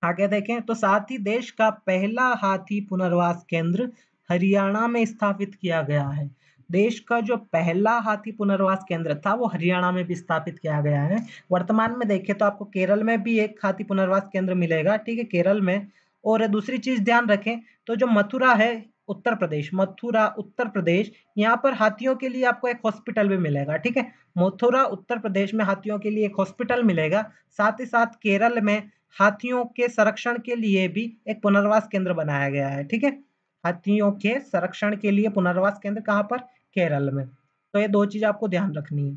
आगे देखें तो साथ ही देश का पहला हाथी पुनर्वास केंद्र हरियाणा में स्थापित किया गया है देश का जो पहला हाथी पुनर्वास केंद्र था वो हरियाणा में भी स्थापित किया गया है वर्तमान में देखें तो आपको केरल में भी एक हाथी पुनर्वास केंद्र मिलेगा ठीक है केरल में और दूसरी चीज ध्यान रखें तो जो मथुरा है उत्तर प्रदेश मथुरा उत्तर प्रदेश यहाँ पर हाथियों के लिए आपको एक हॉस्पिटल भी मिलेगा ठीक है मथुरा उत्तर प्रदेश में हाथियों के लिए एक हॉस्पिटल मिलेगा साथ ही साथ केरल में हाथियों के संरक्षण के लिए भी एक पुनर्वास केंद्र बनाया गया है ठीक है हाथियों के संरक्षण के लिए पुनर्वास केंद्र कहाँ पर केरल में तो ये दो चीज आपको ध्यान रखनी है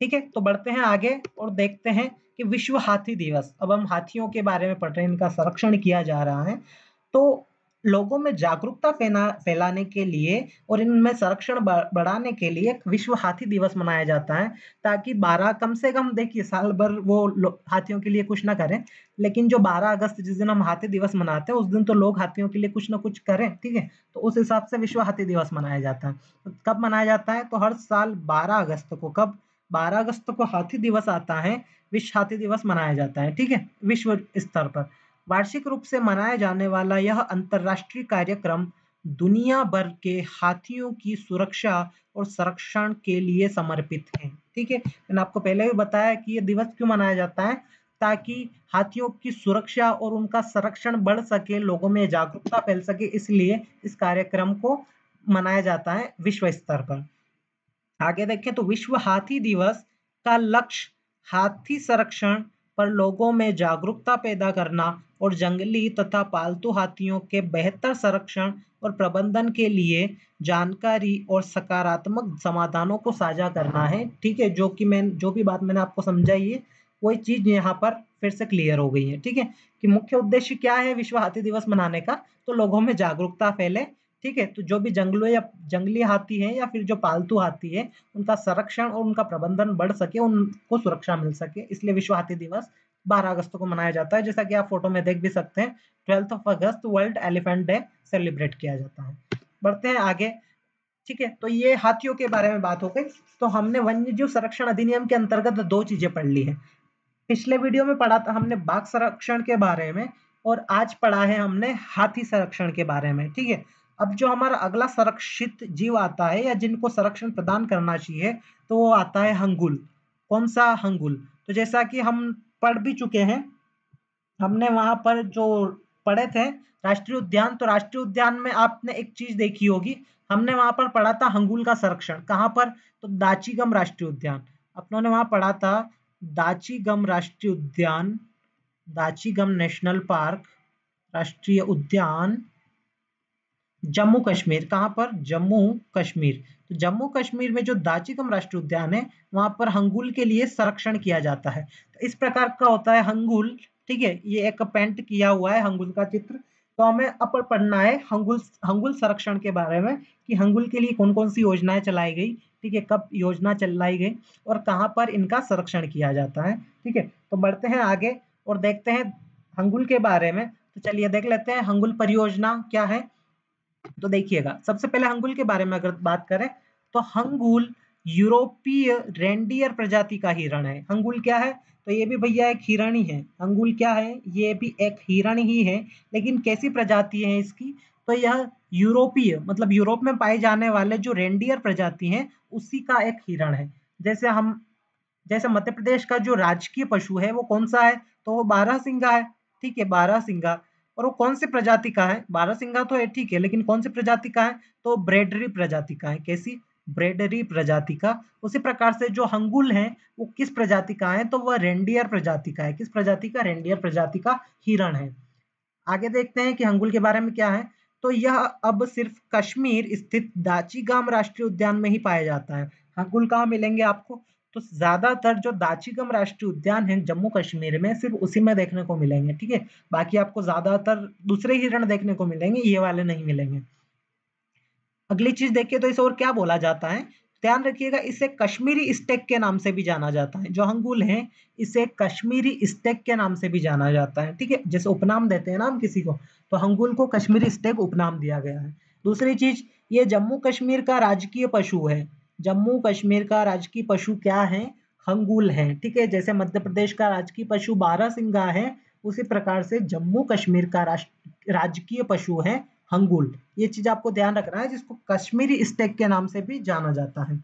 ठीक है तो बढ़ते हैं आगे और देखते हैं कि विश्व हाथी दिवस अब हम हाथियों के बारे में पढ़ रहे हैं इनका संरक्षण किया जा रहा है तो लोगों में जागरूकता फैलाने के लिए और इनमें संरक्षण बढ़ाने के लिए विश्व हाथी दिवस मनाया जाता है ताकि 12 कम से कम देखिए साल भर वो हाथियों के लिए कुछ ना करें लेकिन जो 12 अगस्त जिस दिन हम हाथी दिवस मनाते हैं उस दिन तो लोग हाथियों के लिए कुछ ना कुछ करें ठीक है तो उस हिसाब से विश्व हाथी दिवस मनाया जाता है तो कब मनाया जाता है तो हर साल बारह अगस्त को कब बारह अगस्त को हाथी दिवस आता है विश्व हाथी दिवस मनाया जाता है ठीक है विश्व स्तर पर वार्षिक रूप से मनाया जाने वाला यह अंतर्राष्ट्रीय कार्यक्रम दुनिया भर के हाथियों की सुरक्षा और संरक्षण के लिए समर्पित है ठीक है मैंने आपको पहले भी बताया कि ये दिवस क्यों मनाया जाता है ताकि हाथियों की सुरक्षा और उनका संरक्षण बढ़ सके लोगों में जागरूकता फैल सके इसलिए इस कार्यक्रम को मनाया जाता है विश्व स्तर पर आगे देखें तो विश्व हाथी दिवस का लक्ष्य हाथी संरक्षण पर लोगों में जागरूकता पैदा करना और जंगली तथा पालतू हाथियों के बेहतर संरक्षण और प्रबंधन के लिए जानकारी और सकारात्मक समाधानों को साझा करना है ठीक है जो कि मैं जो भी बात मैंने आपको समझाई है वही चीज़ यहाँ पर फिर से क्लियर हो गई है ठीक है कि मुख्य उद्देश्य क्या है विश्व हाथी दिवस मनाने का तो लोगों में जागरूकता फैले ठीक है तो जो भी जंगलों या जंगली हाथी हैं या फिर जो पालतू हाथी है उनका संरक्षण और उनका प्रबंधन बढ़ सके उनको सुरक्षा मिल सके इसलिए विश्व हाथी दिवस 12 अगस्त को मनाया जाता है जैसा कि आप फोटो में देख भी सकते हैं twelfth of August world elephant day celebrate किया जाता है बढ़ते हैं आगे ठीक है तो ये हाथियों के बारे में बात हो गई तो हमने वन्य जीव संरक्षण अधिनियम के अंतर्गत दो चीजें पढ़ ली है पिछले वीडियो में पढ़ा था हमने बाघ संरक्षण के बारे में और आज पढ़ा है हमने हाथी संरक्षण के बारे में ठीक है अब जो हमारा अगला संरक्षित जीव आता है या जिनको संरक्षण प्रदान करना चाहिए तो वो आता है हंगुल कौन सा हंगुल तो जैसा कि हम पढ़ भी चुके हैं हमने वहां पर जो पढ़े थे राष्ट्रीय उद्यान तो राष्ट्रीय उद्यान में आपने एक चीज देखी होगी हमने वहां पर पढ़ा था हंगुल का संरक्षण कहाँ पर तो दाचीगम राष्ट्रीय उद्यान अपनों ने वहां पढ़ा था दाचीगम राष्ट्रीय उद्यान दाचीगम नेशनल पार्क राष्ट्रीय उद्यान जम्मू कश्मीर कहाँ पर जम्मू कश्मीर तो जम्मू कश्मीर में जो दाचिकम राष्ट्रीय उद्यान है वहाँ पर हंगुल के लिए संरक्षण किया जाता है तो इस प्रकार का होता है हंगुल ठीक है ये एक पेंट किया हुआ है हंगुल का चित्र तो हमें अपर पढ़ना है हंगुल हंगुल संरक्षण के बारे में कि हंगुल के लिए कौन कौन सी योजनाएं चलाई गई ठीक है कब योजना चलाई गई और कहाँ पर इनका संरक्षण किया जाता है ठीक है तो बढ़ते हैं आगे और देखते हैं हंगुल के बारे में तो चलिए देख लेते हैं हंगुल परियोजना क्या है तो देखिएगा सबसे पहले हंगुल के बारे में अगर बात करें तो हंगुल यूरोपीय रेंडियर प्रजाति का हिरण है हंगुल क्या है तो ये भी भैया एक हिरण ही है अंगुल क्या है ये भी एक हिरण ही है लेकिन कैसी प्रजाति है इसकी तो यह यूरोपीय मतलब यूरोप में पाए जाने वाले जो रेंडियर प्रजाति हैं उसी का एक हिरण है जैसे हम जैसे मध्य प्रदेश का जो राजकीय पशु है वो कौन सा है तो वो बारह सिंगा है ठीक है बारह सिंगा और वो कौन से प्रजाति का है बारह सिंगा तो है ठीक है लेकिन कौन से प्रजाति का है तो ब्रेडरी प्रजाति का है कैसी ब्रेडरी प्रजाति का उसी प्रकार से जो हंगुल है वो किस प्रजाति का है तो वह रेंडियर प्रजाति का है किस प्रजाति का रेंडियर प्रजाति का हिरण है आगे देखते हैं कि हंगुल के बारे में क्या है तो यह अब सिर्फ कश्मीर स्थित दाची गांव राष्ट्रीय उद्यान में ही पाया जाता है हंगुल कहाँ मिलेंगे आपको तो ज्यादातर जो दाचीगम राष्ट्रीय उद्यान है जम्मू कश्मीर में सिर्फ उसी में देखने को मिलेंगे ठीक है बाकी आपको ज्यादातर दूसरे हिरण देखने को मिलेंगे ये वाले नहीं मिलेंगे अगली चीज देखिए तो इसे और क्या बोला जाता है ध्यान रखिएगा इसे कश्मीरी स्टेक के नाम से भी जाना जाता है जो हंगुल है इसे कश्मीरी स्टेक के नाम से भी जाना जाता है ठीक है जैसे उपनाम देते हैं ना किसी को तो हंगुल को कश्मीरी स्टेक उपनाम दिया गया है दूसरी चीज ये जम्मू कश्मीर का राजकीय पशु है जम्मू कश्मीर का राजकीय पशु क्या है हंगुल है ठीक है जैसे मध्य प्रदेश का राजकीय पशु बारह सिंगा है उसी प्रकार से जम्मू कश्मीर का राजकीय पशु है हंगुल ये चीज आपको ध्यान रखना है जिसको कश्मीरी स्टेक के नाम से भी जाना जाता है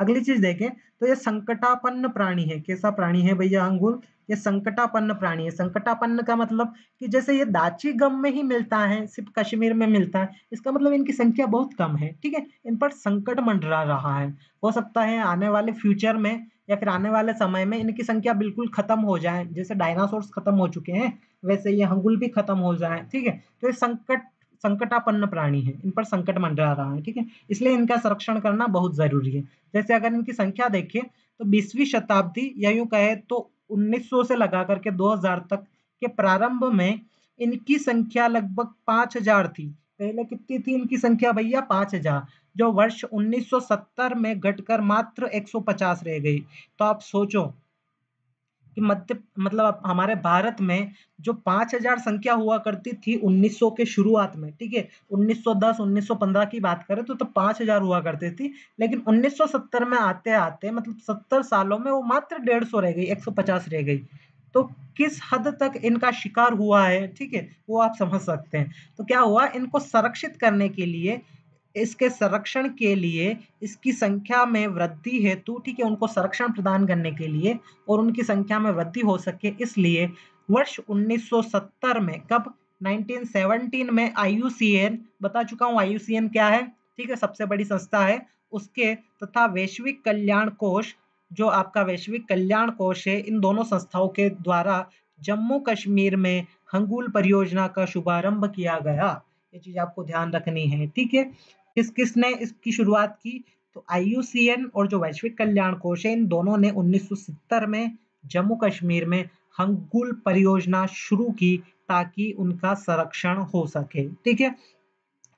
अगली चीज देखें तो ये संकटापन्न प्राणी है कैसा प्राणी है भैया हंगुल ये संकटापन्न प्राणी है संकटापन्न का मतलब कि जैसे ये दाची गम में ही मिलता है सिर्फ कश्मीर में मिलता है इसका मतलब इनकी संख्या बहुत कम है ठीक है इन पर संकट मंडरा रहा है हो सकता है आने वाले फ्यूचर में या फिर आने वाले समय में इनकी संख्या बिल्कुल खत्म हो जाए जैसे डायनासोर्स खत्म हो चुके हैं वैसे ये हंगुल भी खत्म हो जाए ठीक है तो ये संकट संकटापन्न प्राणी है इन पर संकट मंडरा रहा है ठीक है इसलिए इनका संरक्षण करना बहुत जरूरी है जैसे अगर इनकी संख्या देखिए तो बीसवीं शताब्दी या यूं कहे तो 1900 से लगा करके 2000 तक के प्रारंभ में इनकी संख्या लगभग 5000 थी पहले कितनी थी इनकी संख्या भैया 5000 जो वर्ष 1970 में घटकर मात्र 150 रह गई तो आप सोचो कि मध्य मतलब हमारे भारत में जो 5000 संख्या हुआ करती थी 1900 के शुरुआत में ठीक है 1910 1915 की बात करें तो तब तो 5000 हुआ करती थी लेकिन 1970 में आते आते मतलब 70 सालों में वो मात्र 150 रह गई 150 रह गई तो किस हद तक इनका शिकार हुआ है ठीक है वो आप समझ सकते हैं तो क्या हुआ इनको संरक्षित करने के लिए इसके संरक्षण के लिए इसकी संख्या में वृद्धि हेतु ठीक है उनको संरक्षण प्रदान करने के लिए और उनकी संख्या में वृद्धि हो सके इसलिए वर्ष 1970 में कब 1917 में आई बता चुका हूँ आई क्या है ठीक है सबसे बड़ी संस्था है उसके तथा वैश्विक कल्याण कोष जो आपका वैश्विक कल्याण कोष है इन दोनों संस्थाओं के द्वारा जम्मू कश्मीर में हंगूल परियोजना का शुभारंभ किया गया ये चीज़ आपको ध्यान रखनी है ठीक है किस किस ने इसकी शुरुआत की तो आईयूसीएन और जो वैश्विक कल्याण कोष है इन दोनों ने 1970 में जम्मू कश्मीर में हंगुल परियोजना शुरू की ताकि उनका संरक्षण हो सके ठीक है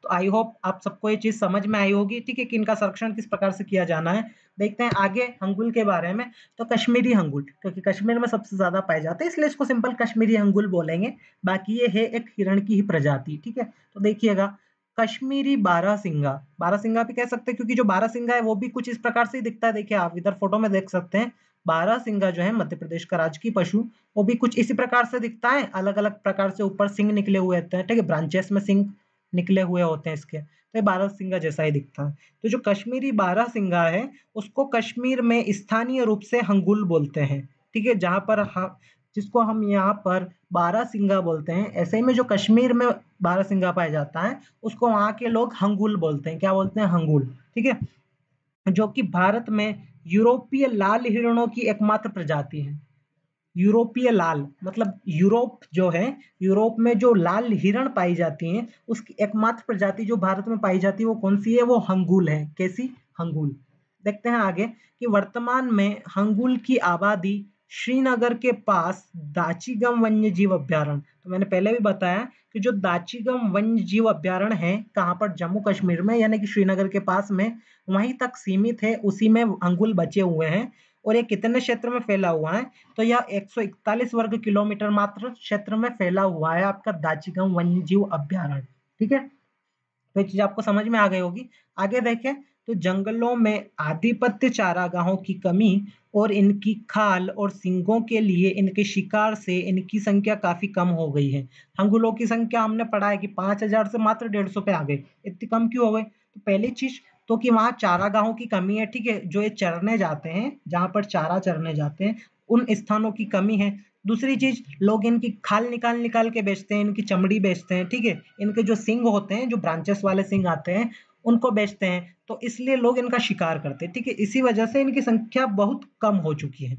तो आई होप आप सबको ये चीज समझ में आई होगी ठीक है कि इनका संरक्षण किस प्रकार से किया जाना है देखते हैं आगे हंगुल के बारे में तो कश्मीरी हंगुल क्योंकि कश्मीर में सबसे ज्यादा पाए जाते हैं इसलिए इसको सिंपल कश्मीरी हंगुल बोलेंगे बाकी ये है एक हिरण की ही प्रजाति ठीक है तो देखिएगा कश्मीरी बारह सिंगा बारह सिंगा भी कह सकते हैं क्योंकि जो बारह सिंगा है वो भी कुछ इस प्रकार से ही दिखता है देखिए आप इधर फोटो में देख सकते हैं बारह सिंगा जो है मध्य प्रदेश का राजकीय पशु वो भी कुछ इसी प्रकार से दिखता है अलग अलग प्रकार से ऊपर सिंह निकले हुए होते हैं ठीक है ब्रांचेस में सिंह निकले हुए होते हैं इसके तो ये बारह सिंगा जैसा ही दिखता है तो जो कश्मीरी बारह सिंगा है उसको कश्मीर में स्थानीय रूप से हंगुल बोलते हैं ठीक है जहां पर जिसको हम यहाँ पर बारह सिंगा बोलते हैं ऐसे ही में जो कश्मीर में बारह सिंगा पाया जाता है उसको वहाँ के लोग हंगुल बोलते हैं क्या बोलते हैं हंगुल ठीक है जो कि भारत में यूरोपीय लाल हिरणों की एकमात्र प्रजाति है यूरोपीय लाल मतलब यूरोप जो है यूरोप में जो लाल हिरण पाई जाती हैं उसकी एकमात्र प्रजाति जो भारत में पाई जाती है वो कौन सी है वो हंगुल है कैसी हंगुल देखते हैं आगे कि वर्तमान में हंगुल की आबादी श्रीनगर के पास दाचीगम वन्य जीव अभ्यारण्य तो मैंने पहले भी बताया कि जो दाचीगम वन्य जीव अभ्यारण है कहाँ पर जम्मू कश्मीर में यानी कि श्रीनगर के पास में वहीं तक सीमित है उसी में अंगुल बचे हुए हैं और ये कितने क्षेत्र में फैला हुआ है तो यह 141 वर्ग किलोमीटर मात्र क्षेत्र में फैला हुआ है आपका दाचीगम वन्य जीव अभ्यारण ठीक है तो चीज आपको समझ में आ गई होगी आगे देखें तो जंगलों में आधिपत्य चारागाहों की कमी और इनकी खाल और सिंगों के लिए इनके शिकार से इनकी संख्या काफ़ी कम हो गई है हंगुलों की संख्या हमने पढ़ा है कि पाँच हज़ार से मात्र डेढ़ सौ पे आ गए इतनी कम क्यों हो गए तो पहली चीज़ तो कि वहाँ चारागाहों की कमी है ठीक है जो ये चरने जाते हैं जहाँ पर चारा चरने जाते हैं उन स्थानों की कमी है दूसरी चीज लोग इनकी खाल निकाल निकाल के बेचते हैं इनकी चमड़ी बेचते हैं ठीक है इनके जो सिंग होते हैं जो ब्रांचेस वाले सिंग आते हैं उनको बेचते हैं तो इसलिए लोग इनका शिकार करते हैं ठीक है इसी वजह से इनकी संख्या बहुत कम हो चुकी है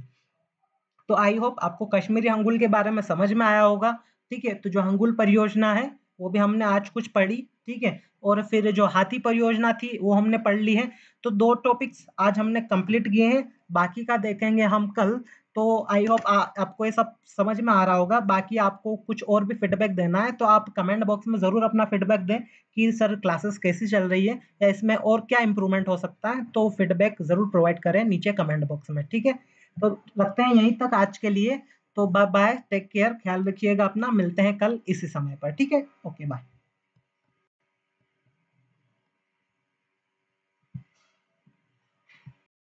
तो आई होप आपको कश्मीरी अंगुल के बारे में समझ में आया होगा ठीक है तो जो अंगुल परियोजना है वो भी हमने आज कुछ पढ़ी ठीक है और फिर जो हाथी परियोजना थी वो हमने पढ़ ली है तो दो टॉपिक्स आज हमने कंप्लीट किए हैं बाकी का देखेंगे हम कल तो आई होप आपको ये सब समझ में आ रहा होगा बाकी आपको कुछ और भी फीडबैक देना है तो आप कमेंट बॉक्स में ज़रूर अपना फीडबैक दें कि सर क्लासेस कैसी चल रही है या इसमें और क्या इम्प्रूवमेंट हो सकता है तो फीडबैक ज़रूर प्रोवाइड करें नीचे कमेंट बॉक्स में ठीक है तो लगते हैं यहीं तक आज के लिए तो बाय बाय टेक केयर ख्याल रखिएगा अपना मिलते हैं कल इसी समय पर ठीक है ओके बाय